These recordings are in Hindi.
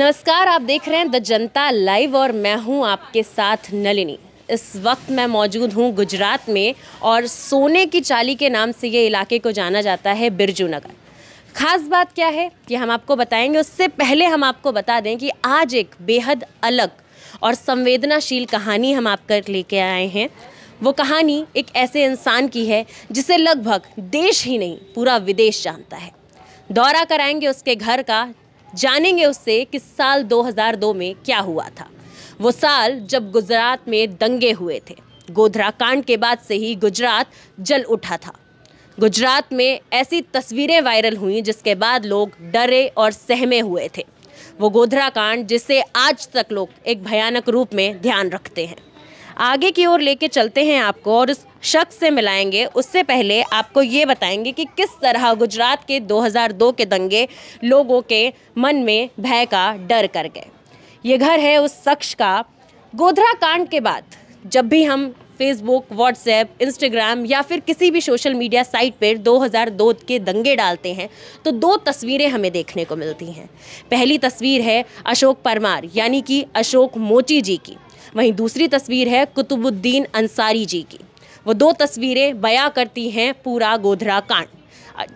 नमस्कार आप देख रहे हैं द जनता लाइव और मैं हूं आपके साथ नलिनी इस वक्त मैं मौजूद हूं गुजरात में और सोने की चाली के नाम से ये इलाके को जाना जाता है बिरजू नगर खास बात क्या है कि हम आपको बताएंगे उससे पहले हम आपको बता दें कि आज एक बेहद अलग और संवेदनाशील कहानी हम कर लेके आए हैं वो कहानी एक ऐसे इंसान की है जिसे लगभग देश ही नहीं पूरा विदेश जानता है दौरा कराएंगे उसके घर का जानेंगे उससे कि साल 2002 में क्या हुआ था वो साल जब गुजरात में दंगे हुए थे गोधरा कांड के बाद से ही गुजरात जल उठा था गुजरात में ऐसी तस्वीरें वायरल हुई जिसके बाद लोग डरे और सहमे हुए थे वो गोधरा कांड जिसे आज तक लोग एक भयानक रूप में ध्यान रखते हैं आगे की ओर लेके चलते हैं आपको और उस शख्स से मिलाएंगे उससे पहले आपको ये बताएंगे कि किस तरह गुजरात के 2002 के दंगे लोगों के मन में भय का डर कर गए ये घर है उस शख्स का गोधरा कांड के बाद जब भी हम फेसबुक व्हाट्सएप इंस्टाग्राम या फिर किसी भी सोशल मीडिया साइट पर 2002 के दंगे डालते हैं तो दो तस्वीरें हमें देखने को मिलती हैं पहली तस्वीर है अशोक परमार यानी कि अशोक मोची जी की वहीं दूसरी तस्वीर है कुतुबुद्दीन अंसारी जी की वो दो तस्वीरें बयां करती हैं पूरा गोधरा कांड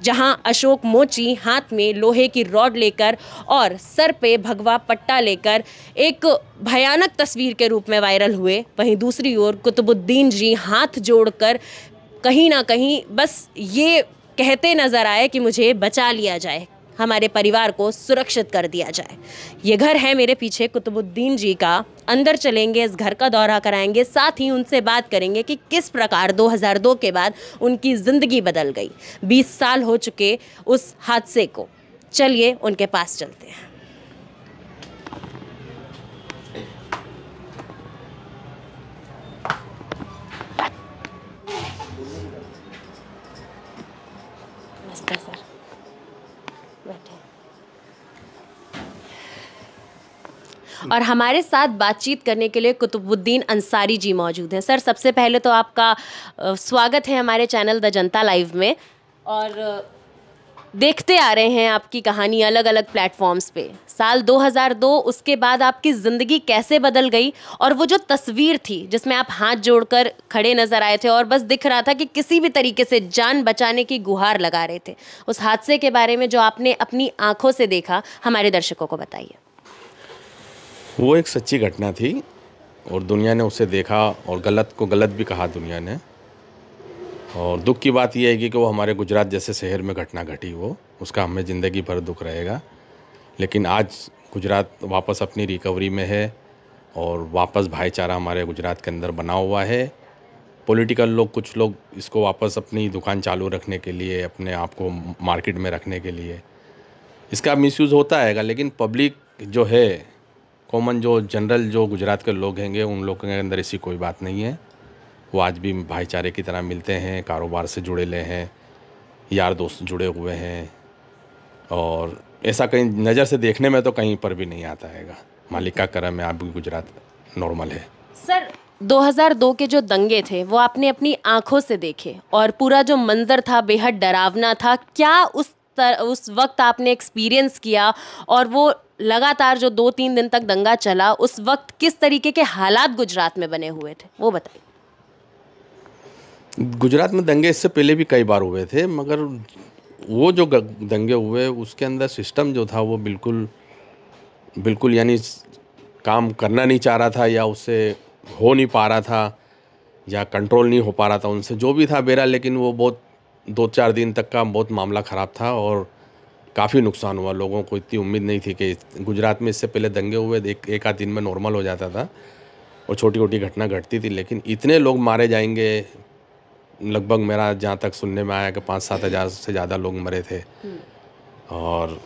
जहां अशोक मोची हाथ में लोहे की रॉड लेकर और सर पे भगवा पट्टा लेकर एक भयानक तस्वीर के रूप में वायरल हुए वहीं दूसरी ओर कुतुबुद्दीन जी हाथ जोड़कर कहीं ना कहीं बस ये कहते नज़र आए कि मुझे बचा लिया जाए हमारे परिवार को सुरक्षित कर दिया जाए ये घर है मेरे पीछे कुतुबुद्दीन जी का अंदर चलेंगे इस घर का दौरा कराएंगे साथ ही उनसे बात करेंगे कि किस प्रकार 2002 के बाद उनकी ज़िंदगी बदल गई 20 साल हो चुके उस हादसे को चलिए उनके पास चलते हैं और हमारे साथ बातचीत करने के लिए कुतुबुद्दीन अंसारी जी मौजूद हैं सर सबसे पहले तो आपका स्वागत है हमारे चैनल द जनता लाइव में और देखते आ रहे हैं आपकी कहानी अलग अलग प्लेटफॉर्म्स पे साल 2002 उसके बाद आपकी ज़िंदगी कैसे बदल गई और वो जो तस्वीर थी जिसमें आप हाथ जोड़कर खड़े नज़र आए थे और बस दिख रहा था कि किसी भी तरीके से जान बचाने की गुहार लगा रहे थे उस हादसे के बारे में जो आपने अपनी आंखों से देखा हमारे दर्शकों को बताइए वो एक सच्ची घटना थी और दुनिया ने उसे देखा और गलत को गलत भी कहा दुनिया ने और दुख की बात यह है कि वो हमारे गुजरात जैसे शहर में घटना घटी वो उसका हमें ज़िंदगी भर दुख रहेगा लेकिन आज गुजरात वापस अपनी रिकवरी में है और वापस भाईचारा हमारे गुजरात के अंदर बना हुआ है पॉलिटिकल लोग कुछ लोग इसको वापस अपनी दुकान चालू रखने के लिए अपने आप को मार्केट में रखने के लिए इसका मिसयूज़ होता आएगा लेकिन पब्लिक जो है कॉमन जो जनरल जो गुजरात के लोग होंगे उन लोगों के अंदर ऐसी कोई बात नहीं है वो आज भी भाईचारे की तरह मिलते हैं कारोबार से जुड़े ले हैं यार दोस्त जुड़े हुए हैं और ऐसा कहीं नज़र से देखने में तो कहीं पर भी नहीं आता हैगा मालिक का करम है आप भी गुजरात नॉर्मल है सर 2002 के जो दंगे थे वो आपने अपनी आंखों से देखे और पूरा जो मंजर था बेहद डरावना था क्या उस तर उस वक्त आपने एक्सपीरियंस किया और वो लगातार जो दो तीन दिन तक दंगा चला उस वक्त किस तरीके के हालात गुजरात में बने हुए थे वो बताइए गुजरात में दंगे इससे पहले भी कई बार हुए थे मगर वो जो दंगे हुए उसके अंदर सिस्टम जो था वो बिल्कुल बिल्कुल यानी काम करना नहीं चाह रहा था या उससे हो नहीं पा रहा था या कंट्रोल नहीं हो पा रहा था उनसे जो भी था बेरा लेकिन वो बहुत दो चार दिन तक का बहुत मामला ख़राब था और काफ़ी नुकसान हुआ लोगों को इतनी उम्मीद नहीं थी कि गुजरात में इससे पहले दंगे हुए एक एक आध दिन में नॉर्मल हो जाता था और छोटी छोटी घटना घटती थी लेकिन इतने लोग मारे जाएंगे लगभग मेरा जहाँ तक सुनने में आया कि पाँच सात हज़ार से ज़्यादा लोग मरे थे और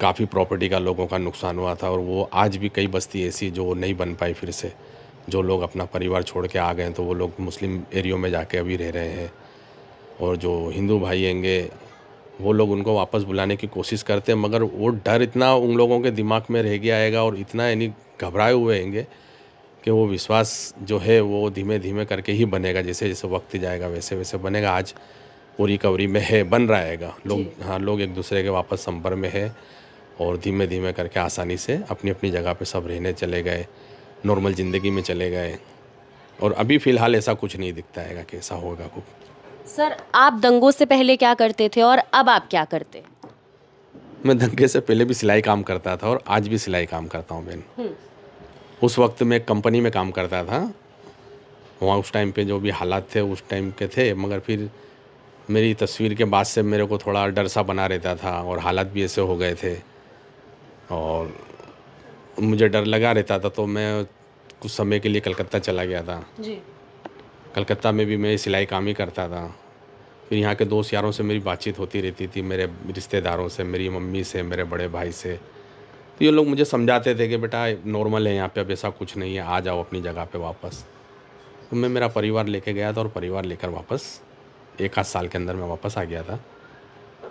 काफ़ी प्रॉपर्टी का लोगों का नुकसान हुआ था और वो आज भी कई बस्ती ऐसी जो नहीं बन पाई फिर से जो लोग अपना परिवार छोड़ के आ गए तो वो लोग मुस्लिम एरियो में जाके अभी रह रहे हैं और जो हिंदू भाई होंगे वो लोग उनको वापस बुलाने की कोशिश करते हैं मगर वो डर इतना उन लोगों के दिमाग में रह गया आएगा और इतना यानी घबराए हुए होंगे कि वो विश्वास जो है वो धीमे धीमे करके ही बनेगा जैसे जैसे वक्त जाएगा वैसे वैसे बनेगा आज वो रिकवरी में है बन रहा है लोग हाँ लोग एक दूसरे के वापस संपर्क में है और धीमे धीमे करके आसानी से अपनी अपनी जगह पर सब रहने चले गए नॉर्मल ज़िंदगी में चले गए और अभी फ़िलहाल ऐसा कुछ नहीं दिखता है कि ऐसा होगा कुछ सर आप दंगों से पहले क्या करते थे और अब आप क्या करते मैं दंगे से पहले भी सिलाई काम करता था और आज भी सिलाई काम करता हूँ बहन हम्म। उस वक्त मैं कंपनी में काम करता था वहाँ उस टाइम पे जो भी हालात थे उस टाइम के थे मगर फिर मेरी तस्वीर के बाद से मेरे को थोड़ा डर सा बना रहता था और हालात भी ऐसे हो गए थे और मुझे डर लगा रहता था तो मैं कुछ समय के लिए कलकत्ता चला गया था जी कलकत्ता में भी मैं सिलाई काम ही करता था फिर यहाँ के दोस्त यारों से मेरी बातचीत होती रहती थी मेरे रिश्तेदारों से मेरी मम्मी से मेरे बड़े भाई से तो ये लोग मुझे समझाते थे कि बेटा नॉर्मल है यहाँ पे अब ऐसा कुछ नहीं है आ जाओ अपनी जगह पे वापस तो मैं मेरा परिवार लेके गया था और परिवार लेकर वापस एक आध साल के अंदर मैं वापस आ गया था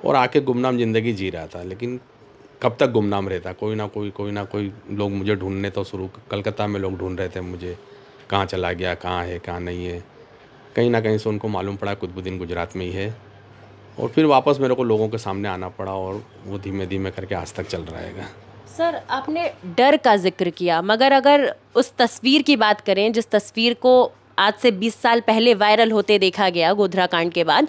और आके गुमनाम ज़िंदगी जी रहा था लेकिन कब तक गुमनाम रहता कोई ना कोई कोई ना कोई लोग मुझे ढूंढने तो शुरू कलकत्ता में लोग ढूंढ रहे थे मुझे कहाँ चला गया कहाँ है कहाँ नहीं है कहीं ना कहीं से उनको मालूम पड़ा कुतुबुद्दीन गुजरात में ही है और फिर वापस मेरे को लोगों के सामने आना पड़ा और वो धीमे धीमे करके आज तक चल रहेगा सर आपने डर का जिक्र किया मगर अगर उस तस्वीर की बात करें जिस तस्वीर को आज से 20 साल पहले वायरल होते देखा गया गोधरा कांड के बाद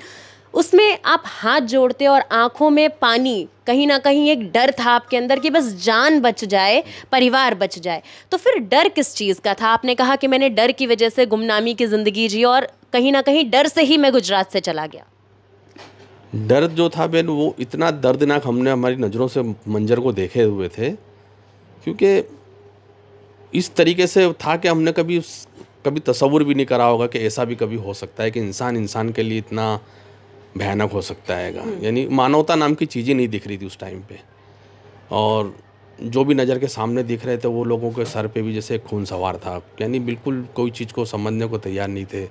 उसमें आप हाथ जोड़ते और आंखों में पानी कहीं ना कहीं एक डर था आपके अंदर कि बस जान बच जाए परिवार बच जाए तो फिर डर किस चीज़ का था आपने कहा कि मैंने डर की वजह से गुमनामी की ज़िंदगी जी और कहीं ना कहीं डर से ही मैं गुजरात से चला गया डर जो था बेन वो इतना दर्दनाक हमने हमारी नज़रों से मंजर को देखे हुए थे क्योंकि इस तरीके से था कि हमने कभी कभी तस्वुर भी नहीं करा होगा कि ऐसा भी कभी हो सकता है कि इंसान इंसान के लिए इतना भयानक हो सकता है यानी मानवता नाम की चीज़ें नहीं दिख रही थी उस टाइम पे और जो भी नज़र के सामने दिख रहे थे वो लोगों के सर पे भी जैसे खून सवार था यानी बिल्कुल कोई चीज़ को समझने को तैयार नहीं थे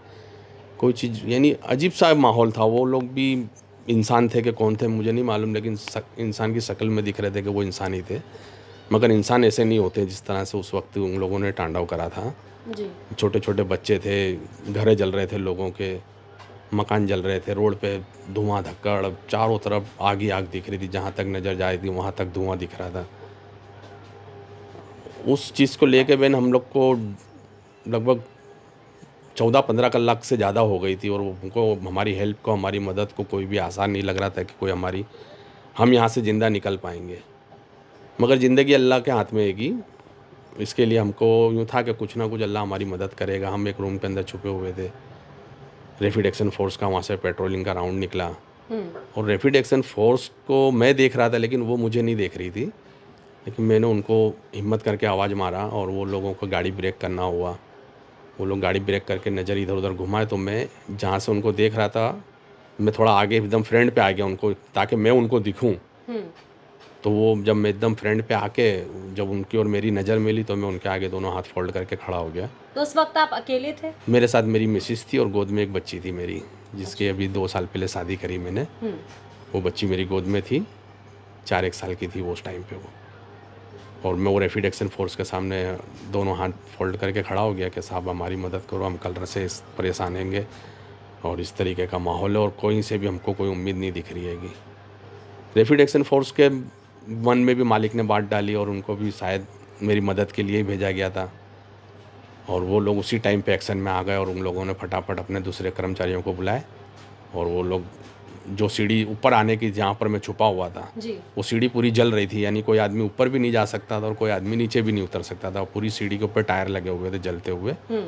कोई चीज़ यानी अजीब सा माहौल था वो लोग भी इंसान थे कि कौन थे मुझे नहीं मालूम लेकिन इंसान की शक्ल में दिख रहे थे कि वो इंसान ही थे मगर इंसान ऐसे नहीं होते जिस तरह से उस वक्त उन लोगों ने टांडव करा था छोटे छोटे बच्चे थे घरे जल रहे थे लोगों के मकान जल रहे थे रोड पे धुआं धक्कड़ चारों तरफ आग ही आग दिख रही थी जहाँ तक नज़र जा रही थी वहाँ तक धुआं दिख रहा था उस चीज़ को लेके बहन हम लोग को लगभग चौदह पंद्रह लाख से ज़्यादा हो गई थी और उनको हमारी हेल्प को हमारी मदद को कोई भी आसान नहीं लग रहा था कि कोई हमारी हम यहाँ से ज़िंदा निकल पाएंगे मगर ज़िंदगी अल्लाह के हाथ में हैगी इसके लिए हमको यूँ था कि कुछ ना कुछ अल्लाह हमारी मदद करेगा हम एक रूम के अंदर छुपे हुए थे रेफिड एक्शन फोर्स का वहाँ से पेट्रोलिंग का राउंड निकला हम्म। और रेफिड एक्शन फोर्स को मैं देख रहा था लेकिन वो मुझे नहीं देख रही थी लेकिन मैंने उनको हिम्मत करके आवाज़ मारा और वो लोगों को गाड़ी ब्रेक करना हुआ वो लोग गाड़ी ब्रेक करके नज़र इधर उधर घुमाए तो मैं जहाँ से उनको देख रहा था मैं थोड़ा आगे एकदम फ्रेंड पे आ गया उनको ताकि मैं उनको दिखूँ हम्म। तो वो जब मैं एकदम फ्रेंड पे आके जब उनकी और मेरी नज़र मिली तो मैं उनके आगे दोनों हाथ फोल्ड करके खड़ा हो गया तो उस वक्त आप अकेले थे मेरे साथ मेरी मिसिस थी और गोद में एक बच्ची थी मेरी जिसकी अच्छा। अभी दो साल पहले शादी करी मैंने हम्म। वो बच्ची मेरी गोद में थी चार एक साल की थी वो उस टाइम पे वो और मैं वो रेफिड एक्शन फोर्स के सामने दोनों हाथ फोल्ड करके खड़ा हो गया कि साहब हमारी मदद करो हम कल से परेशान होंगे और इस तरीके का माहौल है और कोई से भी हमको कोई उम्मीद नहीं दिख रही है रेफिड एक्शन फोर्स के वन में भी मालिक ने बाँट डाली और उनको भी शायद मेरी मदद के लिए ही भेजा गया था और वो लोग उसी टाइम पे एक्शन में आ गए और उन लोगों ने फटाफट अपने दूसरे कर्मचारियों को बुलाए और वो लोग जो सीढ़ी ऊपर आने की जहाँ पर मैं छुपा हुआ था वो सीढ़ी पूरी जल रही थी यानी कोई आदमी ऊपर भी नहीं जा सकता था और कोई आदमी नीचे भी नहीं उतर सकता था पूरी सीढ़ी के ऊपर टायर लगे हुए थे जलते हुए हम्म।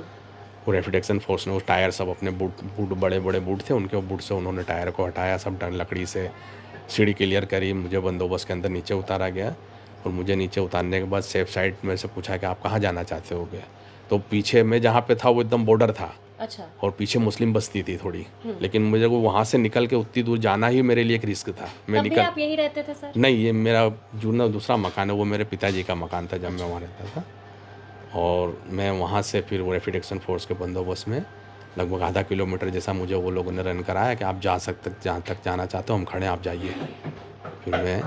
वो रैपिड फोर्स ने वो टायर सब अपने बूट बूट बड़े बड़े बूट थे उनके बूट से उन्होंने टायर को हटाया सब डर लकड़ी से सीढ़ी क्लियर करी मुझे बंदोबस्त के अंदर नीचे उतारा गया और मुझे नीचे उतारने के बाद सेफ साइड में से पूछा कि आप कहाँ जाना चाहते हो गया तो पीछे मैं जहाँ पे था वो एकदम बॉर्डर था अच्छा और पीछे मुस्लिम बस्ती थी थोड़ी हम्म। लेकिन मुझे वो वहाँ से निकल के उतनी दूर जाना ही मेरे लिए एक रिस्क था मैं निकल आप यही रहते थे सर नहीं ये मेरा जुड़ना दूसरा मकान है वो मेरे पिताजी का मकान था जब मैं वहाँ रहता था और मैं वहाँ से फिर वो रेफिडेक्शन फोर्स के बंदोबस्त में लगभग आधा किलोमीटर जैसा मुझे वो लोगों ने रन कराया कि आप जा सकते जहाँ तक जाना चाहते हो हम खड़े आप जाइए फिर मैं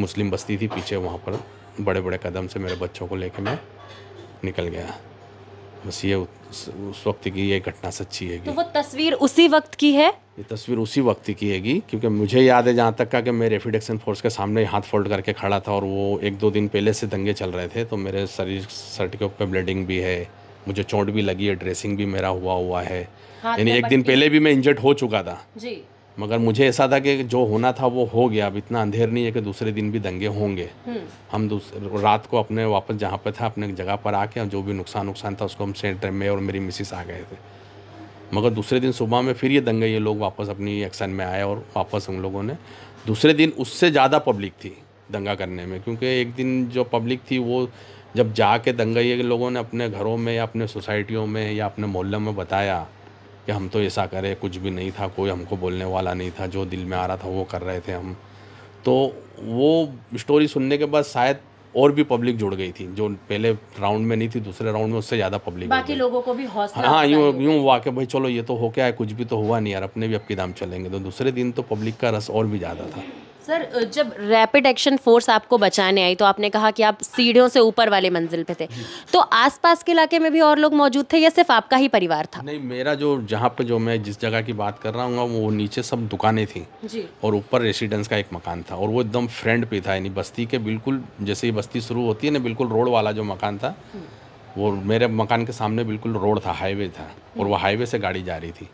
मुस्लिम बस्ती थी पीछे वहाँ पर बड़े बड़े कदम से मेरे बच्चों को लेके मैं निकल गया बस ये उस, वक्त की ये घटना सच्ची है तो वो तस्वीर उसी वक्त की है ये तस्वीर उसी वक्त की हैगी क्योंकि मुझे याद है जहाँ तक का कि मैं रेफिडेक्शन फोर्स के सामने हाथ फोल्ड करके खड़ा था और वो एक दो दिन पहले से दंगे चल रहे थे तो मेरे शरीर सर्टिफिकेट ऊपर ब्लीडिंग भी है मुझे चोट भी लगी है ड्रेसिंग भी मेरा हुआ हुआ है यानी एक दिन पहले भी मैं इंजर्ड हो चुका था जी मगर मुझे ऐसा था कि जो होना था वो हो गया अब इतना अंधेर नहीं है कि दूसरे दिन भी दंगे होंगे हम्म। हम रात को अपने वापस जहाँ पर था अपने जगह पर आके जो भी नुकसान नुकसान था उसको हम सेंटर में और मेरी मिसिस आ गए थे मगर दूसरे दिन सुबह में फिर ये दंगे ये लोग वापस अपनी एक्शन में आए और वापस उन लोगों ने दूसरे दिन उससे ज़्यादा पब्लिक थी दंगा करने में क्योंकि एक दिन जो पब्लिक थी वो जब जाके दंगई के लोगों ने अपने घरों में या अपने सोसाइटियों में या अपने मोहल्लों में बताया कि हम तो ऐसा करें कुछ भी नहीं था कोई हमको बोलने वाला नहीं था जो दिल में आ रहा था वो कर रहे थे हम तो वो स्टोरी सुनने के बाद शायद और भी पब्लिक जुड़ गई थी जो पहले राउंड में नहीं थी दूसरे राउंड में उससे ज़्यादा पब्लिक बाकी लोगों को भी हौसला हाँ यूँ यूँ हुआ कि भाई चलो ये तो हो क्या है कुछ भी तो हुआ नहीं यार अपने भी अब की दाम चलेंगे तो दूसरे दिन तो पब्लिक का रस और भी ज़्यादा था सर जब रैपिड एक्शन फोर्स आपको बचाने आई तो आपने कहा कि आप सीढ़ियों से ऊपर वाले मंजिल पे थे तो आसपास के इलाके में भी और लोग मौजूद थे या सिर्फ आपका ही परिवार था नहीं मेरा जो जहाँ पे जो मैं जिस जगह की बात कर रहा हूँ वो नीचे सब दुकानें थी जी। और ऊपर रेसिडेंस का एक मकान था और वो एकदम फ्रेंड पे था यानी बस्ती के बिल्कुल जैसे ही बस्ती शुरू होती है ना बिल्कुल रोड वाला जो मकान था वो मेरे मकान के सामने बिल्कुल रोड था हाईवे था और वो हाईवे से गाड़ी जा रही थी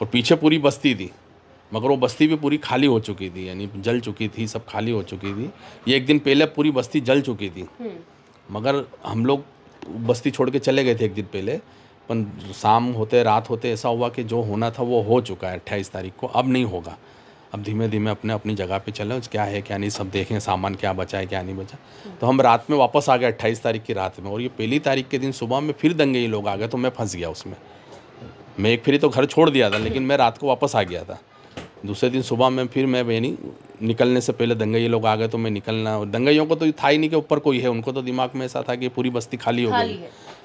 और पीछे पूरी बस्ती थी मगर वो बस्ती भी पूरी खाली हो चुकी थी यानी जल चुकी थी सब खाली हो चुकी थी ये एक दिन पहले पूरी बस्ती जल चुकी थी हम्म। मगर हम लोग बस्ती छोड़ के चले गए थे एक दिन पहले पन शाम होते रात होते ऐसा हुआ कि जो होना था वो हो चुका है अट्ठाईस तारीख को अब नहीं होगा अब धीमे धीमे अपने अपनी जगह पे चले क्या है क्या नहीं सब देखें सामान क्या बचा है क्या नहीं बचा हम्म। तो हम रात में वापस आ गए अट्ठाईस तारीख की रात में और ये पहली तारीख के दिन सुबह में फिर दंगे ही लोग आ गए तो मैं फंस गया उसमें मैं एक फिर तो घर छोड़ दिया था लेकिन मैं रात को वापस आ गया था दूसरे दिन सुबह में फिर मैं यानी निकलने से पहले दंगई लोग आ गए तो मैं निकलना और दंगइयों को तो था ही नहीं कि ऊपर कोई है उनको तो दिमाग में ऐसा था कि पूरी बस्ती खाली हो गई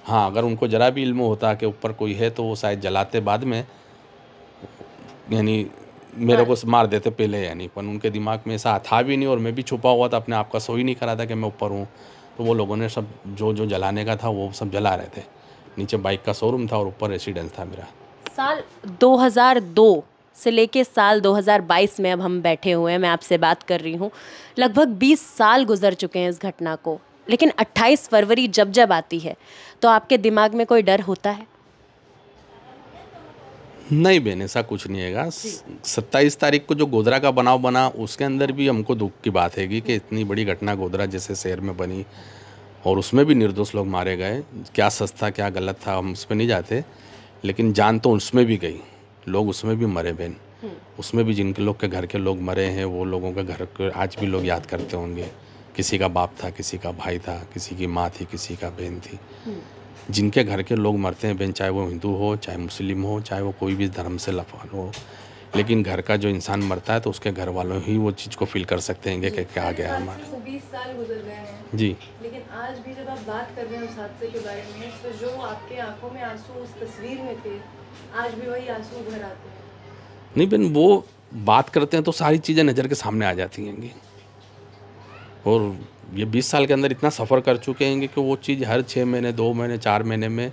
हाँ अगर उनको ज़रा भी इल्म होता कि ऊपर कोई है तो वो शायद जलाते बाद में यानी मेरे को मार देते पहले यानी पर उनके दिमाग में ऐसा था भी नहीं और मैं भी छुपा हुआ था अपने आप का सो ही नहीं करा था कि मैं ऊपर हूँ तो वो लोगों ने सब जो जो जलाने का था वो सब जला रहे थे नीचे बाइक का शोरूम था और ऊपर रेसिडेंस था मेरा साल 2002 से लेके साल 2022 में अब हम बैठे हुए हैं मैं आपसे बात कर रही हूँ लगभग 20 साल गुजर चुके हैं इस घटना को लेकिन 28 फरवरी जब जब आती है तो आपके दिमाग में कोई डर होता है नहीं बहन ऐसा कुछ नहीं हैगा सत्ताईस तारीख को जो गोदरा का बनाव बना उसके अंदर भी हमको दुख की बात हैगी कि इतनी बड़ी घटना गोदरा जैसे शहर में बनी और उसमें भी निर्दोष लोग मारे गए क्या सस्ता क्या गलत था हम उस पर नहीं जाते लेकिन जान तो उसमें भी गई लोग उसमें भी मरे बहन हम्म। उसमें भी जिनके लोग के घर के लोग मरे हैं वो लोगों के घर के आज भी लोग याद करते होंगे किसी का बाप था किसी का भाई था किसी की माँ थी किसी का बहन थी हम्म। जिनके घर के लोग मरते हैं बहन चाहे वो हिंदू हो चाहे मुस्लिम हो चाहे वो कोई भी धर्म से लफान हो लेकिन घर का जो इंसान मरता है तो उसके घर वालों ही वो चीज़ को फील कर सकते हैं कि क्या गया हमारा साल गुजर गए हैं जी लेकिन आज भी जब आप बात कर रहे हैं उस हादसे के बारे में तो जो आपके आंखों में आंसू उस तस्वीर में थे आज भी वही आंसू भर आते हैं नहीं बहन वो बात करते हैं तो सारी चीज़ें नज़र के सामने आ जाती हैंगी और ये बीस साल के अंदर इतना सफ़र कर चुके हैं कि वो चीज़ हर छः महीने दो महीने चार महीने में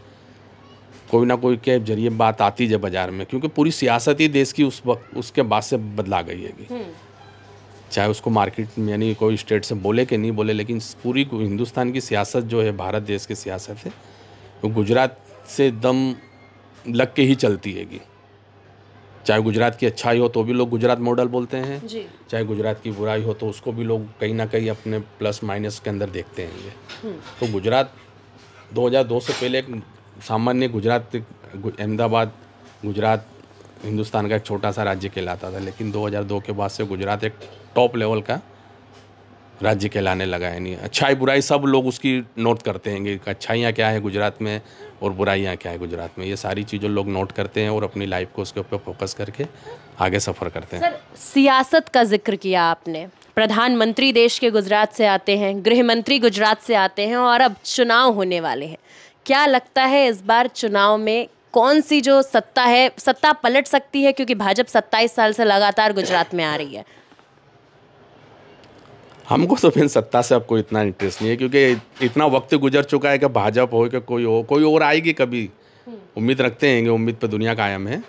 कोई ना कोई के जरिए बात आती है बाज़ार में क्योंकि पूरी सियासत ही देश की उस वक्त उसके बाद से बदला गई है हम्म। चाहे उसको मार्केट में यानी कोई स्टेट से बोले कि नहीं बोले लेकिन पूरी हिंदुस्तान की सियासत जो है भारत देश की सियासत है वो तो गुजरात से एकदम लग के ही चलती हैगी चाहे गुजरात की अच्छाई हो तो भी लोग गुजरात मॉडल बोलते हैं चाहे गुजरात की बुराई हो तो उसको भी लोग कहीं ना कहीं अपने प्लस माइनस के अंदर देखते हैं ये हम्म। तो गुजरात 2002 से पहले एक सामान्य गुजरात अहमदाबाद गुजरात हिंदुस्तान का एक छोटा सा राज्य कहलाता था लेकिन 2002 के बाद से गुजरात एक टॉप लेवल का राज्य कहलाने लगा है नहीं अच्छाई बुराई सब लोग उसकी नोट करते हैं कि अच्छाइयाँ क्या है गुजरात में और बुराइयाँ क्या है गुजरात में ये सारी चीज़ें लोग नोट करते हैं और अपनी लाइफ को उसके ऊपर फोकस करके आगे सफ़र करते हैं सर सियासत का जिक्र किया आपने प्रधानमंत्री देश के गुजरात से आते हैं गृह मंत्री गुजरात से आते हैं और अब चुनाव होने वाले हैं क्या लगता है इस बार चुनाव में कौन सी जो सत्ता है सत्ता पलट सकती है क्योंकि भाजपा सत्ताईस साल से लगातार गुजरात में आ रही है हमको तो फिर सत्ता से अब कोई इतना इंटरेस्ट नहीं है क्योंकि इतना वक्त गुजर चुका है कि भाजपा हो कि कोई हो कोई और आएगी कभी हम्म। उम्मीद रखते हैं उम्मीद पर दुनिया कायम है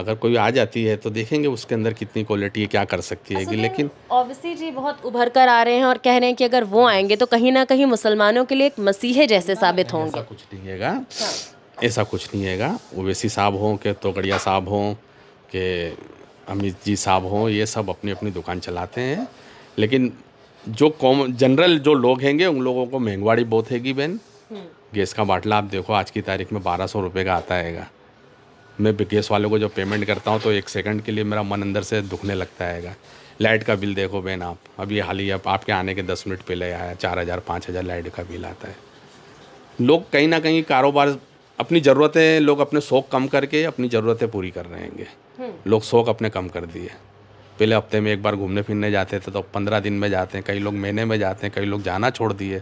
अगर कोई आ जाती है तो देखेंगे उसके अंदर कितनी क्वालिटी है क्या कर सकती है लेकिन ऑब्वियसली जी बहुत उभर कर आ रहे हैं और कह रहे हैं कि अगर वो आएंगे तो कहीं ना कहीं मुसलमानों के लिए एक मसीहे जैसे साबित होंगे हाँ। ऐसा कुछ नहीं हैगा ऐसा कुछ नहीं हैगा ओवैसी साहब हों के तोगड़िया साहब हों के अमित जी साहब हों ये सब अपनी अपनी दुकान चलाते हैं लेकिन जो कॉमन जनरल जो लोग हैंगे उन लोगों को महंगवाड़ी बहुत हैगी बहन हम्म। गैस का बाटला आप देखो आज की तारीख में बारह सौ रुपये का आता हैगा मैं गैस वालों को जब पेमेंट करता हूँ तो एक सेकंड के लिए मेरा मन अंदर से दुखने लगता हैगा लाइट का बिल देखो बहन आप अभी हाल ही अब आपके आने के दस मिनट पहले आया चार हज़ार पाँच हज़ार लाइट का बिल आता है लोग कहीं ना कहीं कारोबार अपनी ज़रूरतें लोग अपने शौक कम करके अपनी ज़रूरतें पूरी कर रहे हैं हम्म। लोग शौक अपने कम कर दिए पहले हफ्ते में एक बार घूमने फिरने जाते थे तो पंद्रह दिन में जाते हैं कई लोग महीने में जाते हैं कई लोग जाना छोड़ दिए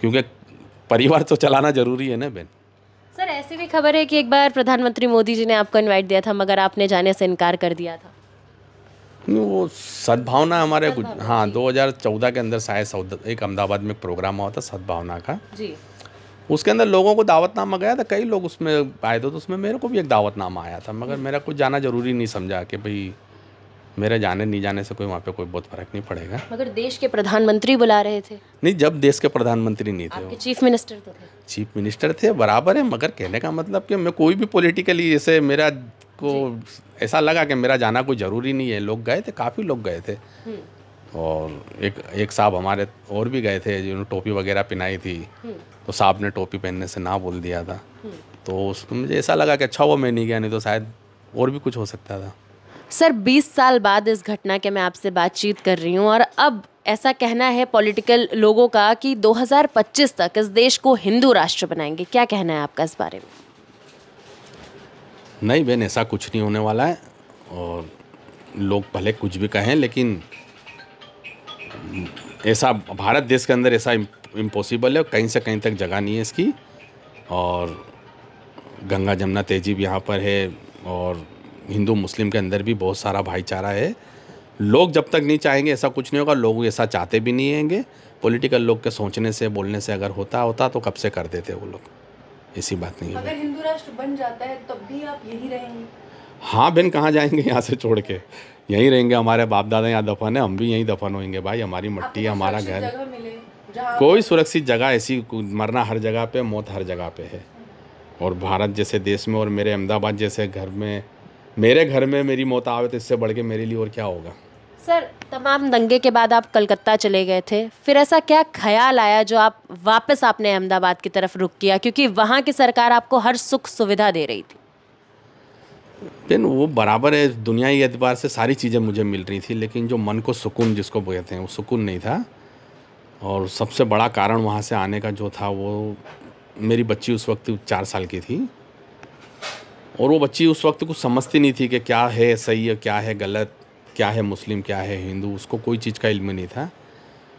क्योंकि परिवार तो चलाना ज़रूरी है ना बहन सर ऐसी भी खबर है कि एक बार प्रधानमंत्री मोदी जी ने आपको इनवाइट दिया था मगर आपने जाने से इनकार कर दिया था वो सद्भावना हमारे सद्भावना हाँ चौदह के अंदर शायद एक अहमदाबाद में प्रोग्राम हुआ था सद्भावना का जी उसके अंदर लोगों को दावतनामा गया था कई लोग उसमें आए थे तो उसमें मेरे को भी एक दावतनामा आया था मगर मेरा कुछ जाना ज़रूरी नहीं समझा कि भाई मेरे जाने नहीं जाने से कोई वहाँ पे कोई बहुत फर्क नहीं पड़ेगा मगर देश के प्रधानमंत्री बुला रहे थे नहीं जब देश के प्रधानमंत्री नहीं थे चीफ मिनिस्टर तो थे चीफ मिनिस्टर थे बराबर है मगर कहने का मतलब कि मैं कोई भी पॉलिटिकली जैसे मेरा को ऐसा लगा कि मेरा जाना कोई ज़रूरी नहीं है लोग गए थे काफ़ी लोग गए थे हम्म। और एक एक साहब हमारे और भी गए थे जिन्होंने टोपी वगैरह पहनाई थी हम्म। तो साहब ने टोपी पहनने से ना बोल दिया था हम्म। तो उसमें मुझे ऐसा लगा कि अच्छा वो मैं नहीं गया नहीं तो शायद और भी कुछ हो सकता था सर 20 साल बाद इस घटना के मैं आपसे बातचीत कर रही हूँ और अब ऐसा कहना है पॉलिटिकल लोगों का कि 2025 तक इस देश को हिंदू राष्ट्र बनाएंगे क्या कहना है आपका इस बारे में नहीं बहन ऐसा कुछ नहीं होने वाला है और लोग भले कुछ भी कहें लेकिन ऐसा भारत देश के अंदर ऐसा इम्पॉसिबल है कहीं से कहीं तक जगह नहीं है इसकी और गंगा जमुना तेजी भी यहाँ पर है और हिंदू मुस्लिम के अंदर भी बहुत सारा भाईचारा है लोग जब तक नहीं चाहेंगे ऐसा कुछ नहीं होगा लोग ऐसा चाहते भी नहीं हैंगे पॉलिटिकल लोग के सोचने से बोलने से अगर होता होता तो कब से कर देते वो लोग ऐसी बात नहीं अगर हिंदू राष्ट्र बन जाता है तब भी आप यही रहेंगे हाँ बहन कहाँ जाएंगे यहाँ से छोड़ के यहीं रहेंगे हमारे बाप दादा यहाँ दफन है हम भी यहीं दफन होंगे भाई हमारी मट्टी हमारा घर कोई सुरक्षित जगह ऐसी मरना हर जगह पे मौत हर जगह पे है और भारत जैसे देश में और मेरे अहमदाबाद जैसे घर में मेरे घर में मेरी मौत आवे तो इससे बढ़ के मेरे लिए और क्या होगा सर तमाम दंगे के बाद आप कलकत्ता चले गए थे फिर ऐसा क्या ख्याल आया जो आप वापस आपने अहमदाबाद की तरफ रुक किया क्योंकि वहाँ की सरकार आपको हर सुख सुविधा दे रही थी लेकिन वो बराबर है दुनियाई एतबार से सारी चीज़ें मुझे मिल रही थी लेकिन जो मन को सुकून जिसको कहते हैं वो सुकून नहीं था और सबसे बड़ा कारण वहाँ से आने का जो था वो मेरी बच्ची उस वक्त चार साल की थी और वो बच्ची उस वक्त कुछ समझती नहीं थी कि क्या है सही है क्या है गलत क्या है मुस्लिम क्या है हिंदू उसको कोई चीज़ का इल्म नहीं था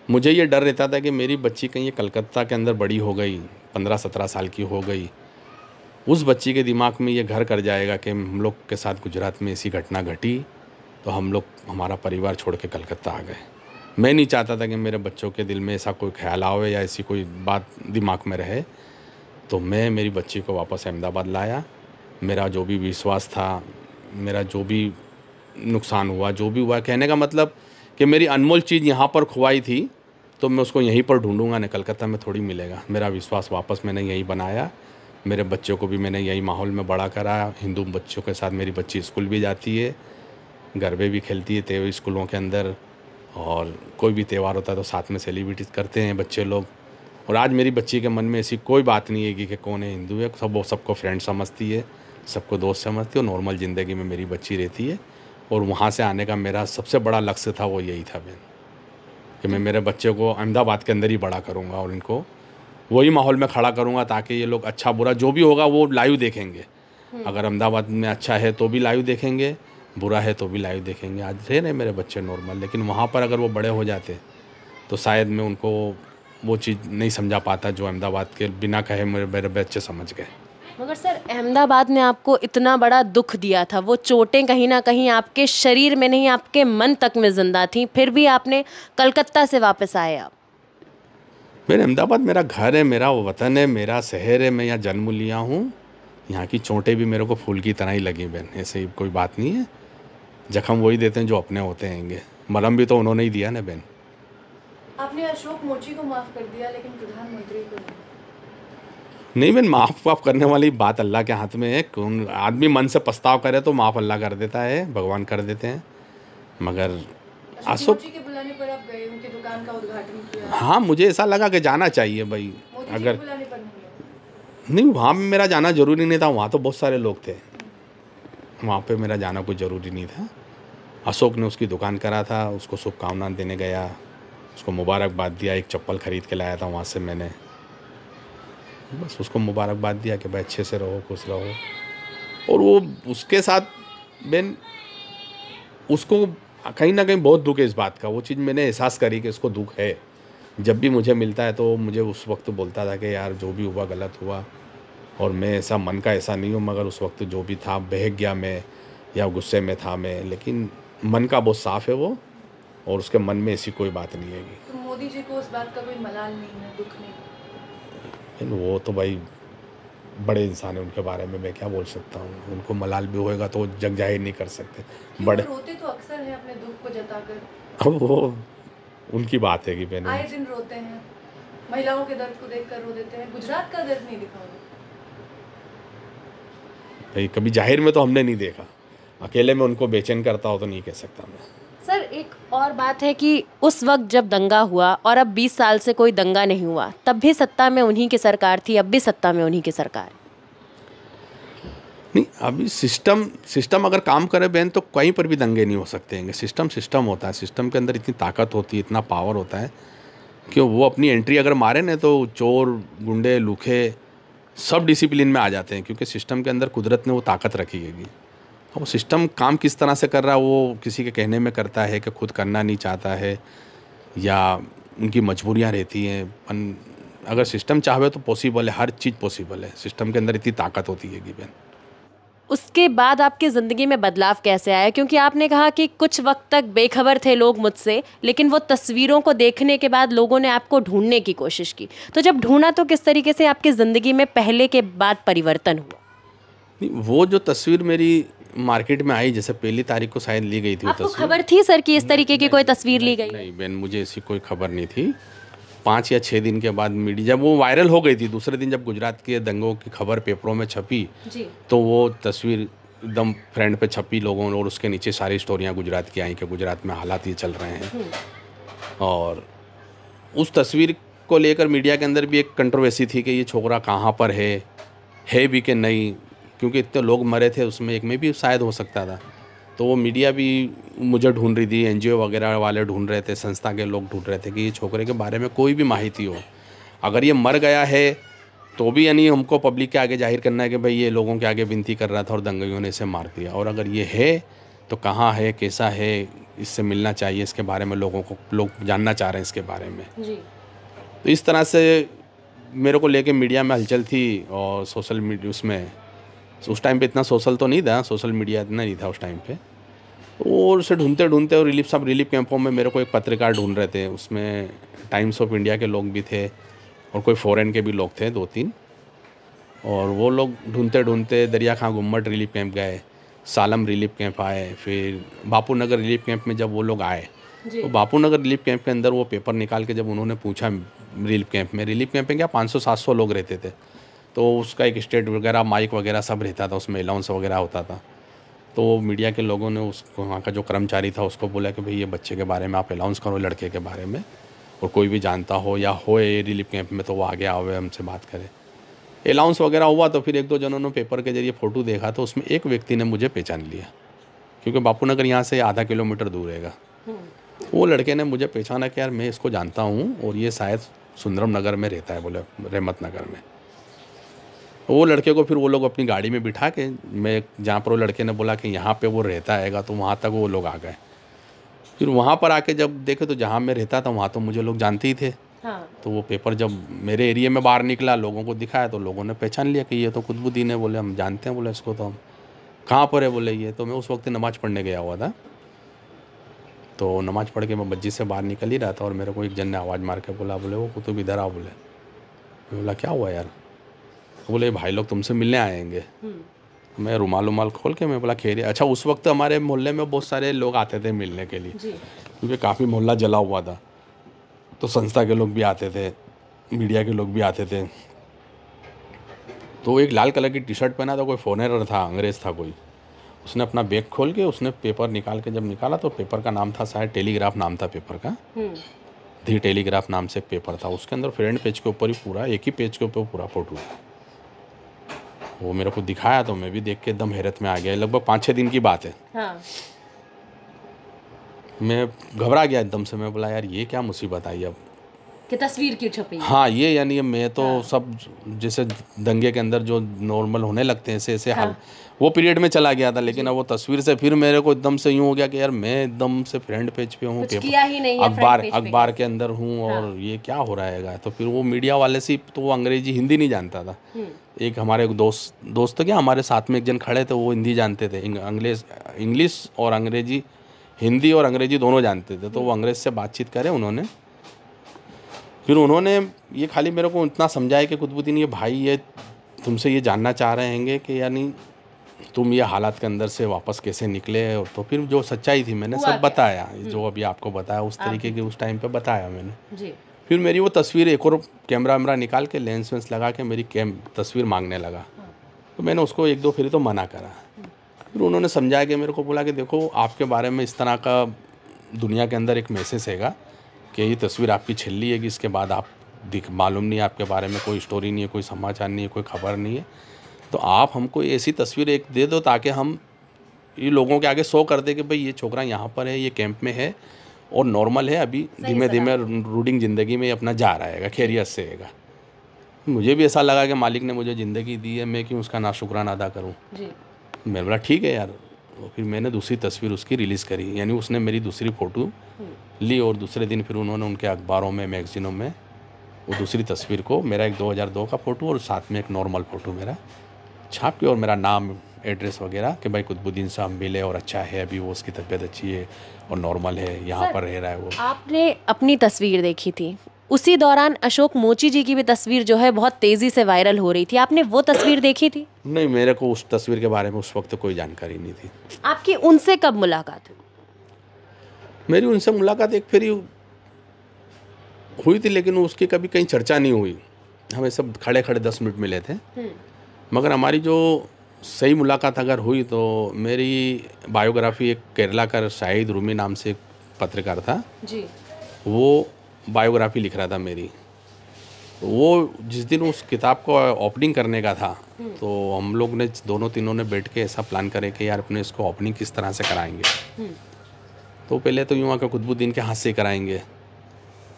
मुझे ये डर रहता था कि मेरी बच्ची कहीं कलकत्ता के अंदर बड़ी हो गई पंद्रह सत्रह साल की हो गई उस बच्ची के दिमाग में ये घर कर जाएगा कि हम लोग के साथ गुजरात में ऐसी घटना घटी तो हम लोग हमारा परिवार छोड़ के कलकत्ता आ गए मैं नहीं चाहता था कि मेरे बच्चों के दिल में ऐसा कोई ख्याल आवे या ऐसी कोई बात दिमाग में रहे तो मैं मेरी बच्ची को वापस अहमदाबाद लाया मेरा जो भी विश्वास था मेरा जो भी नुकसान हुआ जो भी हुआ कहने का मतलब कि मेरी अनमोल चीज़ यहाँ पर खुवाई थी तो मैं उसको यहीं पर ढूंढूंगा ना कलकत्ता में थोड़ी मिलेगा मेरा विश्वास वापस मैंने यहीं बनाया मेरे बच्चों को भी मैंने यही माहौल में बड़ा कराया हिंदू बच्चों के साथ मेरी बच्ची स्कूल भी जाती है गरबे भी खेलती है तेवर स्कूलों के अंदर और कोई भी त्यौहार होता है तो साथ में सेलिब्रिटीज करते हैं बच्चे लोग और आज मेरी बच्ची के मन में ऐसी कोई बात नहीं है कि कौन है हिंदू है सब वो सबको फ्रेंड समझती है सबको दोस्त समझती और नॉर्मल ज़िंदगी में मेरी बच्ची रहती है और वहाँ से आने का मेरा सबसे बड़ा लक्ष्य था वो यही था बहन कि मैं मेरे बच्चे को अहमदाबाद के अंदर ही बड़ा करूँगा और इनको वही माहौल में खड़ा करूँगा ताकि ये लोग अच्छा बुरा जो भी होगा वो लाइव देखेंगे हम्म। अगर अहमदाबाद में अच्छा है तो भी लाइव देखेंगे बुरा है तो भी लाइव देखेंगे आज रहे नहीं मेरे बच्चे नॉर्मल लेकिन वहाँ पर अगर वो बड़े हो जाते तो शायद मैं उनको वो चीज़ नहीं समझा पाता जो अहमदाबाद के बिना कहे मेरे मेरे बच्चे समझ गए मगर सर अहमदाबाद ने आपको इतना बड़ा दुख दिया था वो चोटें कहीं ना कहीं आपके शरीर में नहीं आपके मन तक में ज़िंदा थी फिर भी आपने कलकत्ता से वापस आए आप मेरे अहमदाबाद मेरा घर है मेरा वतन है मेरा शहर है मैं यहाँ जन्म लिया हूँ यहाँ की चोटें भी मेरे को फूल की तरह ही लगी बहन ऐसे कोई बात नहीं है जख्म वही देते हैं जो अपने होते हैं मलम भी तो उन्होंने ही दिया ना बहन आपने अशोक मोची को माफ़ कर दिया लेकिन प्रधानमंत्री को नहीं मैं माफ़ वाफ करने वाली बात अल्लाह के हाथ में है कौन आदमी मन से पछताव करे तो माफ़ अल्लाह कर देता है भगवान कर देते हैं मगर अशोक हाँ मुझे ऐसा लगा कि जाना चाहिए भाई अगर नहीं वहाँ पर मेरा जाना ज़रूरी नहीं था वहाँ तो बहुत सारे लोग थे वहाँ पे मेरा जाना कोई ज़रूरी नहीं था अशोक ने उसकी दुकान करा था उसको शुभकामना देने गया उसको मुबारकबाद दिया एक चप्पल ख़रीद के लाया था वहाँ से मैंने बस उसको मुबारकबाद दिया कि भाई अच्छे से रहो खुश रहो और वो उसके साथ बेन उसको कहीं ना कहीं बहुत दुख है इस बात का वो चीज़ मैंने एहसास करी कि उसको दुख है जब भी मुझे मिलता है तो मुझे उस वक्त बोलता था कि यार जो भी हुआ गलत हुआ और मैं ऐसा मन का ऐसा नहीं हूँ मगर उस वक्त जो भी था बह गया मैं या गुस्से में था मैं लेकिन मन का बहुत साफ़ है वो और उसके मन में ऐसी कोई बात नहीं है तो मोदी जी को उस बात का कोई मलाल नहीं है दुख नहीं लेकिन वो तो भाई बड़े इंसान हैं उनके बारे में मैं क्या बोल सकता हूँ उनको मलाल भी होएगा तो जग जाहिर नहीं कर सकते बड़े रोते तो अक्सर है अपने दुख को जताकर अब वो उनकी बात है कि मैंने आए दिन रोते हैं महिलाओं के दर्द को देख कर रो देते हैं गुजरात का दर्द नहीं दिखा भाई कभी जाहिर में तो हमने नहीं देखा अकेले में उनको बेचैन करता हो तो नहीं कह सकता मैं सर एक और बात है कि उस वक्त जब दंगा हुआ और अब 20 साल से कोई दंगा नहीं हुआ तब भी सत्ता में उन्हीं की सरकार थी अब भी सत्ता में उन्हीं की सरकार नहीं अभी सिस्टम सिस्टम अगर काम करे बहन तो कहीं पर भी दंगे नहीं हो सकते हैं सिस्टम सिस्टम होता है सिस्टम के अंदर इतनी ताकत होती है इतना पावर होता है कि वो अपनी एंट्री अगर मारे ना तो चोर गुंडे लूखे सब डिसिप्लिन में आ जाते हैं क्योंकि सिस्टम के अंदर कुदरत ने वो ताकत रखी है वो सिस्टम काम किस तरह से कर रहा है वो किसी के कहने में करता है कि खुद करना नहीं चाहता है या उनकी मजबूरियाँ रहती हैं पन अगर सिस्टम चाहे तो पॉसिबल है हर चीज़ पॉसिबल है सिस्टम के अंदर इतनी ताकत होती है कि उसके बाद आपकी ज़िंदगी में बदलाव कैसे आया क्योंकि आपने कहा कि कुछ वक्त तक बेखबर थे लोग मुझसे लेकिन वो तस्वीरों को देखने के बाद लोगों ने आपको ढूंढने की कोशिश की तो जब ढूंढा तो किस तरीके से आपकी ज़िंदगी में पहले के बाद परिवर्तन हुआ वो जो तस्वीर मेरी मार्केट में आई जैसे पहली तारीख को शायद ली गई थी आपको खबर थी सर कि इस तरीके की कोई तस्वीर ली गई नहीं बहन मुझे इसकी कोई खबर नहीं थी पाँच या छः दिन के बाद मीडिया जब वो वायरल हो गई थी दूसरे दिन जब गुजरात के दंगों की खबर पेपरों में छपी तो वो तस्वीर एकदम फ्रेंड पे छपी लोगों ने और उसके नीचे सारी स्टोरियाँ गुजरात की आई कि गुजरात में हालात ये चल रहे हैं हम्म। और उस तस्वीर को लेकर मीडिया के अंदर भी एक कंट्रोवर्सी थी कि ये छोकरा कहाँ पर है है भी कि नहीं क्योंकि इतने लोग मरे थे उसमें एक में भी शायद हो सकता था तो वो मीडिया भी मुझे ढूंढ रही थी एनजीओ वगैरह वाले ढूंढ रहे थे संस्था के लोग ढूंढ रहे थे कि ये छोकरे के बारे में कोई भी माहिती हो अगर ये मर गया है तो भी यानी हमको पब्लिक के आगे जाहिर करना है कि भाई ये लोगों के आगे विनती कर रहा था और दंगइयों ने इसे मार दिया और अगर ये है तो कहाँ है कैसा है इससे मिलना चाहिए इसके बारे में लोगों को लोग जानना चाह रहे हैं इसके बारे में जी तो इस तरह से मेरे को लेके मीडिया में हलचल थी और सोशल मीडिया उसमें उस टाइम पे इतना सोशल तो नहीं था सोशल मीडिया इतना नहीं था उस टाइम पे और उसे ढूंढते ढूंढते और रिलीफ साहब रिलीफ कैंपों में मेरे को एक पत्रकार ढूंढ रहे थे उसमें टाइम्स ऑफ इंडिया के लोग भी थे और कोई फॉरेन के भी लोग थे दो तीन और वो लोग ढूंढते ढूंढते दरिया खां गुम्बट रिलीफ कैंप गए सालम रिलीफ कैंप आए फिर बापू नगर रिलीफ कैंप में जब वो लोग आए तो बापू नगर रिलीफ कैंप के अंदर वो पेपर निकाल के जब उन्होंने पूछा रिलीफ कैंप में रिलीफ कैंप में क्या सात सौ लोग रहते थे तो उसका एक स्टेट वगैरह माइक वगैरह सब रहता था उसमें अलाउंस वगैरह होता था तो मीडिया के लोगों ने उसको वहाँ का जो कर्मचारी था उसको बोला कि भाई ये बच्चे के बारे में आप अलाउंस करो लड़के के बारे में और कोई भी जानता हो या हो रिलीफ कैंप में तो वो आगे आवे हमसे बात करें अलाउंस वगैरह हुआ तो फिर एक दो जनों ने पेपर के जरिए फ़ोटो देखा तो उसमें एक व्यक्ति ने मुझे पहचान लिया क्योंकि बापू नगर यहाँ से आधा किलोमीटर दूर रहेगा वो लड़के ने मुझे पहचाना कि यार मैं इसको जानता हूँ और ये शायद सुंदरम नगर में रहता है बोले रहमत नगर में वो लड़के को फिर वो लोग अपनी गाड़ी में बिठा के मैं जहाँ पर वो लड़के ने बोला कि यहाँ पे वो रहता हैगा तो वहाँ तक वो लोग आ गए फिर वहाँ पर आके जब देखे तो जहाँ मैं रहता था वहाँ तो मुझे लोग जानते ही थे हाँ। तो वो पेपर जब मेरे एरिया में बाहर निकला लोगों को दिखाया तो लोगों ने पहचान लिया कि ये तो कुतबुद्दीन है बोले हम जानते हैं बोले इसको तो हम कहाँ पर है बोले ये तो मैं उस वक्त नमाज़ पढ़ने गया हुआ था तो नमाज़ पढ़ के मैं मस्जिद से बाहर निकल ही रहा था और मेरे को एक जन ने आवाज़ मार के बोला बोले वो कुतुब इधर आ बोले बोला क्या हुआ यार बोले भाई लोग तुमसे मिलने आएंगे मैं रुमाल उमाल खोल के मैं बोला खेरिया अच्छा उस वक्त हमारे मोहल्ले में बहुत सारे लोग आते थे मिलने के लिए क्योंकि काफ़ी मोहल्ला जला हुआ था तो संस्था के लोग भी आते थे मीडिया के लोग भी आते थे तो एक लाल कलर की टी शर्ट पहना था कोई फॉरनर था अंग्रेज़ था कोई उसने अपना बैग खोल के उसने पेपर निकाल के जब निकाला तो पेपर का नाम था शायद टेलीग्राफ नाम था पेपर का दी हम्म। टेलीग्राफ नाम से पेपर था उसके अंदर फ्रंट पेज के ऊपर ही पूरा एक ही पेज के ऊपर पूरा फोटो था वो मेरे को दिखाया तो मैं भी देख के एकदम हैरत में आ गया लगभग पाँच छः दिन की बात है हाँ। मैं घबरा गया एकदम से मैं बोला यार ये क्या मुसीबत आई अब कि तस्वीर क्यों छपी हाँ ये यानी मैं तो हाँ। सब जैसे दंगे के अंदर जो नॉर्मल होने लगते हैं ऐसे ऐसे हाँ। हाल वो पीरियड में चला गया था लेकिन अब वो तस्वीर से फिर मेरे को एकदम से यूँ हो गया कि यार मैं एकदम से फ्रंट पेज पे हूँ अखबार अखबार के अंदर हूँ हाँ। और ये क्या हो रहा है तो फिर वो मीडिया वाले से तो वो अंग्रेजी हिंदी नहीं जानता था हम्म। एक हमारे दोस्त दोस्त क्या हमारे साथ में एक जन खड़े थे वो हिंदी जानते थे इंग्लिश इंग्लिश और अंग्रेजी हिंदी और अंग्रेजी दोनों जानते थे तो वो हम्म। अंग्रेज से बातचीत करे उन्होंने फिर उन्होंने ये खाली मेरे को इतना समझाया कि कुतुबुद्दीन ये भाई ये तुमसे ये जानना चाह रहे हैं कि यानी तुम ये हालात के अंदर से वापस कैसे निकले और तो फिर जो सच्चाई थी मैंने सब बताया जो हम्म। अभी आपको बताया उस तरीके के उस टाइम पे बताया मैंने जी फिर मेरी वो तस्वीर एक और कैमरा वैमरा निकाल के लेंस वेंस लगा के मेरी कैम तस्वीर मांगने लगा हाँ। तो मैंने उसको एक दो फिर तो मना करा हम्म। फिर उन्होंने समझाया कि मेरे को बोला कि देखो आपके बारे में इस तरह का दुनिया के अंदर एक मैसेज हैगा कि ये तस्वीर आपकी छिल्ली है कि इसके बाद आप दिख मालूम नहीं है आपके बारे में कोई स्टोरी नहीं है कोई समाचार नहीं है कोई खबर नहीं है तो आप हमको ऐसी तस्वीर एक दे दो ताकि हम ये लोगों के आगे शो कर दे कि भाई ये छोकरा यहाँ पर है ये कैंप में है और नॉर्मल है अभी धीमे धीमे रूडिंग ज़िंदगी में अपना जा रहा है खैरियत से है मुझे भी ऐसा लगा कि मालिक ने मुझे ज़िंदगी दी है मैं क्यों उसका ना शुक्राना अदा करूँ मैंने बोला ठीक है यार तो फिर मैंने दूसरी तस्वीर उसकी रिलीज़ करी यानी उसने मेरी दूसरी फ़ोटो हम्म। ली और दूसरे दिन फिर उन्होंने उनके अखबारों में मैगज़ीनों में वो दूसरी तस्वीर को मेरा एक 2002 का फ़ोटो और साथ में एक नॉर्मल फ़ोटो मेरा छाप के और मेरा नाम एड्रेस वगैरह कि भाई कुतुबुद्दीन साहब मिले और अच्छा है अभी वो उसकी तबीयत अच्छी है और नॉर्मल है यहाँ पर रह रहा है वो आपने अपनी तस्वीर देखी थी उसी दौरान अशोक मोची जी की भी तस्वीर जो है बहुत तेज़ी से वायरल हो रही थी आपने वो तस्वीर देखी थी नहीं मेरे को उस तस्वीर के बारे में उस वक्त कोई जानकारी नहीं थी आपकी उनसे कब मुलाकात हुई मेरी उनसे मुलाकात एक फिर हुई थी लेकिन उसकी कभी कहीं चर्चा नहीं हुई हमें सब खड़े खड़े दस मिनट मिले थे हम्म। मगर हमारी जो सही मुलाकात अगर हुई तो मेरी बायोग्राफी एक केरला का शाहिद रूमी नाम से एक पत्रकार था जी वो बायोग्राफी लिख रहा था मेरी वो जिस दिन उस किताब को ओपनिंग करने का था हम्म। तो हम लोग ने दोनों तीनों ने बैठ के ऐसा प्लान करे कि यार अपने इसको ओपनिंग किस तरह से कराएंगे हम्म। तो पहले तो यूँ आकर खुदबुद्दीन के हाथ से कराएंगे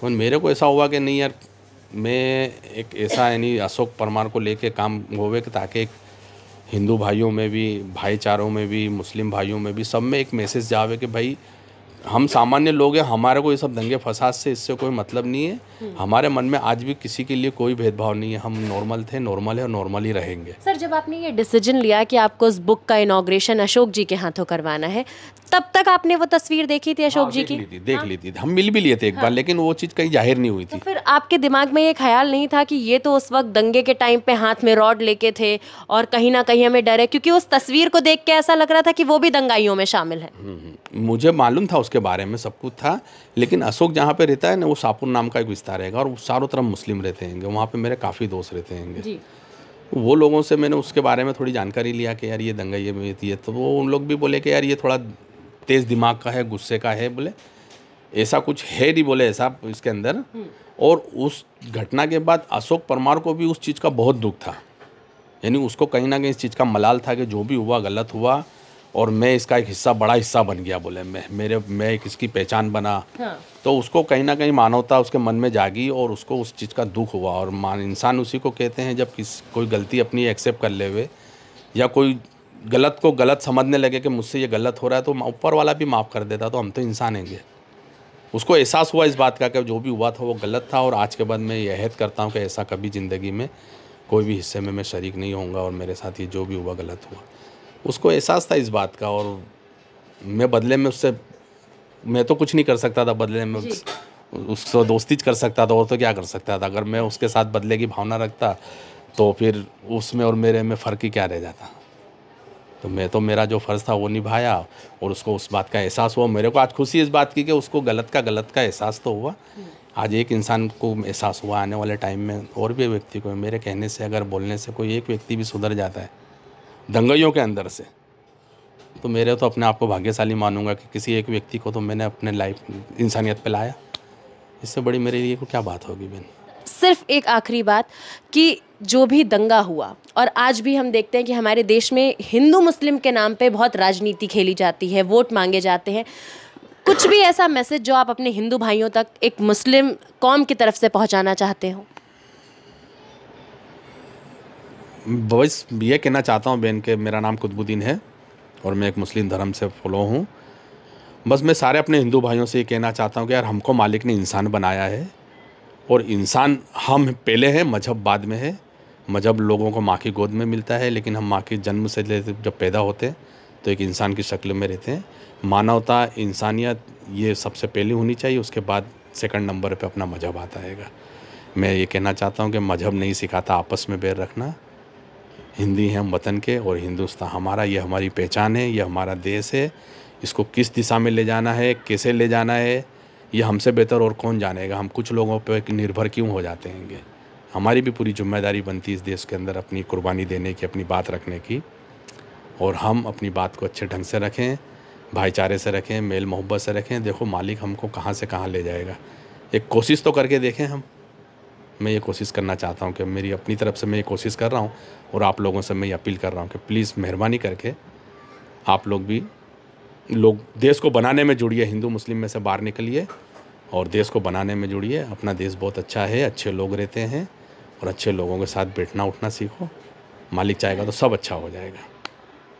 और मेरे को ऐसा हुआ कि नहीं यार में एक ऐसा यानी अशोक परमार को लेके काम होवे ताकि हिंदू भाइयों में भी भाईचारों में भी मुस्लिम भाइयों में भी सब में एक मैसेज जावे कि भाई हम सामान्य लोग हैं हमारे को ये सब दंगे फसाद से इससे कोई मतलब नहीं है हम्म। हमारे मन में आज भी किसी के लिए कोई भेदभाव नहीं है हम नॉर्मल थे नॉर्मल है और नॉर्मल ही रहेंगे सर जब आपने ये डिसीजन लिया कि आपको उस बुक का इनाग्रेशन अशोक जी के हाथों करवाना है तब तक आपने वो तस्वीर देखी थी अशोक हाँ, जी की ली देख हाँ। ली थी हम मिल भी लिए थे एक बार हाँ। लेकिन वो चीज़ कहीं जाहिर नहीं हुई तो थी फिर आपके दिमाग में ये ख्याल नहीं था कि ये तो उस वक्त दंगे के टाइम पे हाथ में रॉड लेके थे और कहीं ना कहीं हमें डर है क्योंकि उस तस्वीर को देख के ऐसा लग रहा था कि वो भी दंगाइयों में शामिल है हम्म, हम्म। मुझे मालूम था उसके उसके बारे में सब कुछ था लेकिन अशोक जहाँ पे रहता है ना वो सापुर नाम का एक विस्तार रहेगा और चारों तरफ मुस्लिम रहते हैं वहाँ पे मेरे काफ़ी दोस्त रहते हैं वो लोगों से मैंने उसके बारे में थोड़ी जानकारी लिया कि यार ये दंगा ये में थी तो वो उन लोग भी बोले कि यार ये थोड़ा तेज़ दिमाग का है गुस्से का है बोले ऐसा कुछ है नहीं बोले ऐसा इसके अंदर हम्म। और उस घटना के बाद अशोक परमार को भी उस चीज़ का बहुत दुख था यानी उसको कहीं ना कहीं इस चीज़ का मलाल था कि जो भी हुआ गलत हुआ और मैं इसका एक हिस्सा बड़ा हिस्सा बन गया बोले मैं मेरे मैं एक इसकी पहचान बना हाँ। तो उसको कहीं ना कहीं मानवता उसके मन में जागी और उसको उस चीज़ का दुख हुआ और मान इंसान उसी को कहते हैं जब किस कोई गलती अपनी एक्सेप्ट कर ले हुए या कोई गलत को गलत समझने लगे कि मुझसे ये गलत हो रहा है तो ऊपर वाला भी माफ़ कर देता तो हम तो इंसान हैंगे उसको एहसास हुआ इस बात का कि जो भी हुआ था वो गलत था और आज के बाद मैं ये अहद करता हूँ कि ऐसा कभी ज़िंदगी में कोई भी हिस्से में मैं शरीक नहीं होऊंगा और मेरे साथ ये जो भी हुआ गलत हुआ उसको एहसास था इस बात का और मैं बदले में उससे मैं तो कुछ नहीं कर सकता था बदले में उससे दोस्ती कर सकता था और तो क्या कर सकता था अगर मैं उसके साथ बदले की भावना रखता तो फिर उसमें और मेरे में फ़र्क ही क्या रह जाता तो मैं तो मेरा जो फ़र्ज़ था वो निभाया और उसको उस बात का एहसास हुआ मेरे को आज खुशी इस बात की कि उसको गलत का गलत का एहसास तो हुआ हम्म। आज एक इंसान को एहसास हुआ आने वाले टाइम में और भी व्यक्ति को मेरे कहने से अगर बोलने से कोई एक व्यक्ति भी सुधर जाता है दंगइयों के अंदर से तो मेरे तो अपने आप को भाग्यशाली मानूंगा कि किसी एक व्यक्ति को तो मैंने अपने लाइफ इंसानियत पे लाया इससे बड़ी मेरे लिए को तो क्या बात होगी बहन सिर्फ एक आखिरी बात कि जो भी दंगा हुआ और आज भी हम देखते हैं कि हमारे देश में हिंदू मुस्लिम के नाम पे बहुत राजनीति खेली जाती है वोट मांगे जाते हैं कुछ भी ऐसा मैसेज जो आप अपने हिंदू भाइयों तक एक मुस्लिम कौम की तरफ से पहुंचाना चाहते हो बस ये कहना चाहता हूँ बहन के मेरा नाम कुतबुद्दीन है और मैं एक मुस्लिम धर्म से फॉलो हूँ बस मैं सारे अपने हिंदू भाइयों से ये कहना चाहता हूँ कि यार हमको मालिक ने इंसान बनाया है और इंसान हम पहले हैं मजहब बाद में है मजहब लोगों को माँ की गोद में मिलता है लेकिन हम माँ के जन्म से जब पैदा होते हैं तो एक इंसान की शक्ल में रहते हैं मानवता इंसानियत ये सबसे पहले होनी चाहिए उसके बाद सेकंड नंबर पे अपना मजहब आता आएगा मैं ये कहना चाहता हूँ कि मजहब नहीं सिखाता आपस में बैर रखना हिंदी हैं हम वतन के और हिंदुस्तान हमारा ये हमारी पहचान है ये हमारा देश है इसको किस दिशा में ले जाना है कैसे ले जाना है ये हमसे बेहतर और कौन जानेगा हम कुछ लोगों पर निर्भर क्यों हो जाते हैंगे हमारी भी पूरी जिम्मेदारी बनती है इस देश के अंदर अपनी कुर्बानी देने की अपनी बात रखने की और हम अपनी बात को अच्छे ढंग से रखें भाईचारे से रखें मेल मोहब्बत से रखें देखो मालिक हमको कहाँ से कहाँ ले जाएगा एक कोशिश तो करके देखें हम मैं ये कोशिश करना चाहता हूँ कि मेरी अपनी तरफ से मैं ये कोशिश कर रहा हूँ और आप लोगों से मैं ये अपील कर रहा हूँ कि प्लीज़ मेहरबानी करके आप लोग भी लोग देश को बनाने में जुड़िए हिंदू मुस्लिम में से बाहर निकलिए और देश को बनाने में जुड़िए अपना देश बहुत अच्छा है अच्छे लोग रहते हैं और अच्छे लोगों के साथ बैठना उठना सीखो मालिक चाहेगा तो सब अच्छा हो जाएगा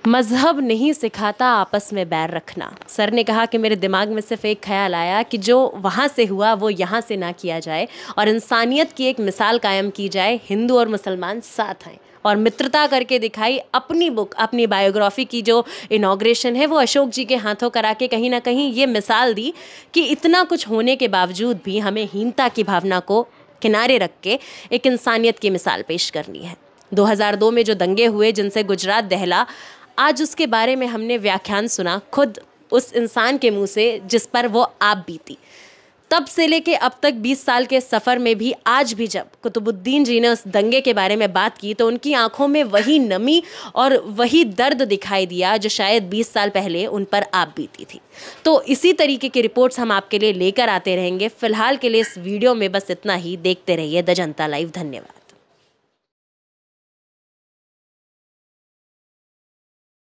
मज़हब नहीं सिखाता आपस में बैर रखना सर ने कहा कि मेरे दिमाग में सिर्फ एक ख्याल आया कि जो वहाँ से हुआ वो यहाँ से ना किया जाए और इंसानियत की एक मिसाल कायम की जाए हिंदू और मुसलमान साथ हैं और मित्रता करके दिखाई अपनी बुक अपनी बायोग्राफी की जो इनाग्रेशन है वो अशोक जी के हाथों करा के कहीं ना कहीं ये मिसाल दी कि इतना कुछ होने के बावजूद भी हमें हीनता की भावना को किनारे रख के एक इंसानियत की मिसाल पेश करनी है 2002 में जो दंगे हुए जिनसे गुजरात दहला आज उसके बारे में हमने व्याख्यान सुना खुद उस इंसान के मुंह से जिस पर वो आप बीती तब से लेके अब तक 20 साल के सफ़र में भी आज भी जब कुतुबुद्दीन जी ने उस दंगे के बारे में बात की तो उनकी आंखों में वही नमी और वही दर्द दिखाई दिया जो शायद 20 साल पहले उन पर आप बीती थी तो इसी तरीके की रिपोर्ट्स हम आपके लिए लेकर आते रहेंगे फिलहाल के लिए इस वीडियो में बस इतना ही देखते रहिए द जनता लाइव धन्यवाद